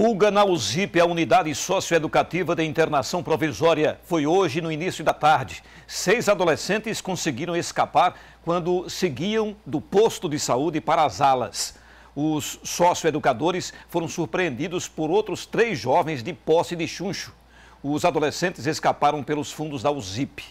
Fuga na USIP, a Unidade Socioeducativa de Internação Provisória, foi hoje no início da tarde. Seis adolescentes conseguiram escapar quando seguiam do posto de saúde para as alas. Os socioeducadores foram surpreendidos por outros três jovens de posse de chuncho. Os adolescentes escaparam pelos fundos da USIP.